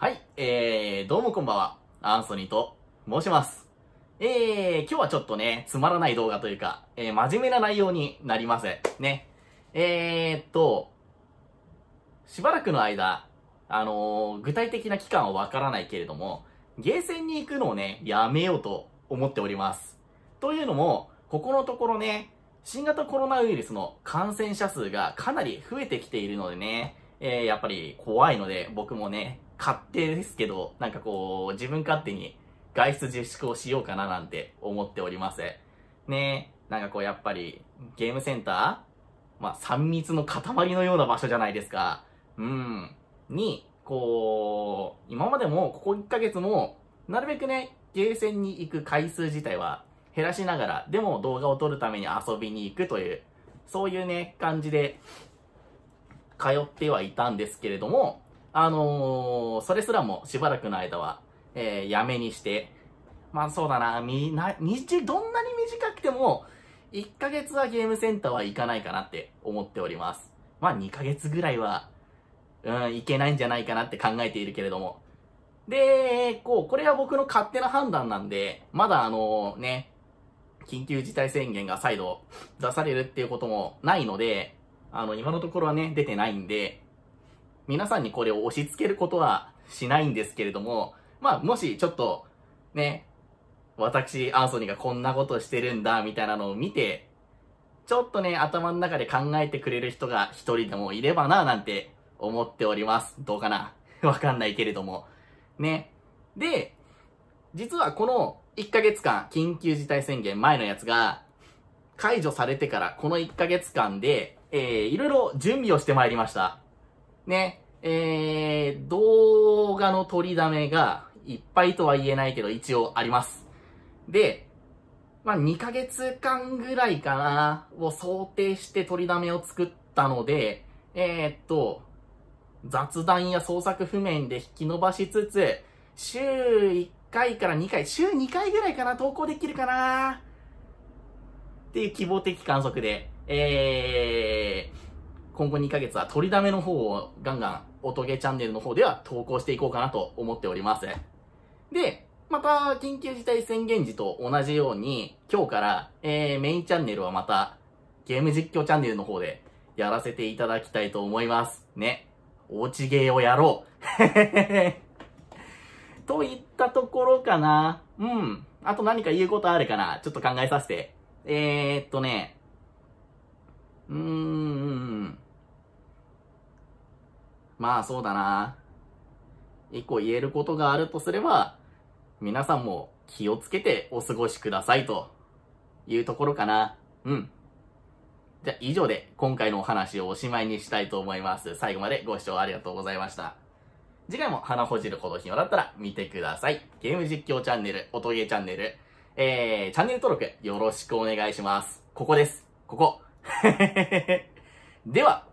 はい、えー、どうもこんばんは、アンソニーと申します。えー、今日はちょっとね、つまらない動画というか、えー、真面目な内容になります。ね。えーっと、しばらくの間、あのー、具体的な期間はわからないけれども、ゲーセンに行くのをね、やめようと思っております。というのも、ここのところね、新型コロナウイルスの感染者数がかなり増えてきているのでね、えー、やっぱり怖いので、僕もね、勝手ですけど、なんかこう、自分勝手に外出自粛をしようかななんて思っております。ねなんかこうやっぱり、ゲームセンターまあ、3密の塊のような場所じゃないですか。うん。に、こう、今までも、ここ1ヶ月も、なるべくね、ゲーセンに行く回数自体は減らしながら、でも動画を撮るために遊びに行くという、そういうね、感じで、通ってはいたんですけれども、あのー、それすらもしばらくの間は、えー、やめにして、まあそうだな、みな、日、どんなに短くても、1ヶ月はゲームセンターは行かないかなって思っております。まあ2ヶ月ぐらいは、うん、いけないんじゃないかなって考えているけれども。で、こう、これは僕の勝手な判断なんで、まだあのー、ね、緊急事態宣言が再度出されるっていうこともないので、あの、今のところはね、出てないんで、皆さんにこれを押し付けることはしないんですけれども、まあ、もしちょっと、ね、私、アンソニーがこんなことしてるんだ、みたいなのを見て、ちょっとね、頭の中で考えてくれる人が一人でもいればな、なんて思っております。どうかな わかんないけれども。ね。で、実はこの1ヶ月間、緊急事態宣言前のやつが、解除されてからこの1ヶ月間で、えー、いろいろ準備をしてまいりました。ね、えー、動画の取りだめがいっぱいとは言えないけど一応あります。で、まあ、2ヶ月間ぐらいかな、を想定して取りだめを作ったので、えー、っと、雑談や創作譜面で引き伸ばしつつ、週1回から2回、週2回ぐらいかな、投稿できるかなっていう希望的観測で、えー、今後2ヶ月は取りだめの方をガンガン、おとげチャンネルの方では投稿していこうかなと思っております。で、また、緊急事態宣言時と同じように、今日から、えー、メインチャンネルはまた、ゲーム実況チャンネルの方で、やらせていただきたいと思います。ね。おうち芸をやろう。といったところかな。うん。あと何か言うことあるかなちょっと考えさせて。えー、っとね。うーん。まあそうだな。一個言えることがあるとすれば、皆さんも気をつけてお過ごしくださいというところかな。うん。じゃあ以上で今回のお話をおしまいにしたいと思います。最後までご視聴ありがとうございました。次回も花ほじるほど暇だったら見てください。ゲーム実況チャンネル、音ゲーチャンネル、えー、チャンネル登録よろしくお願いします。ここです。ここ。では、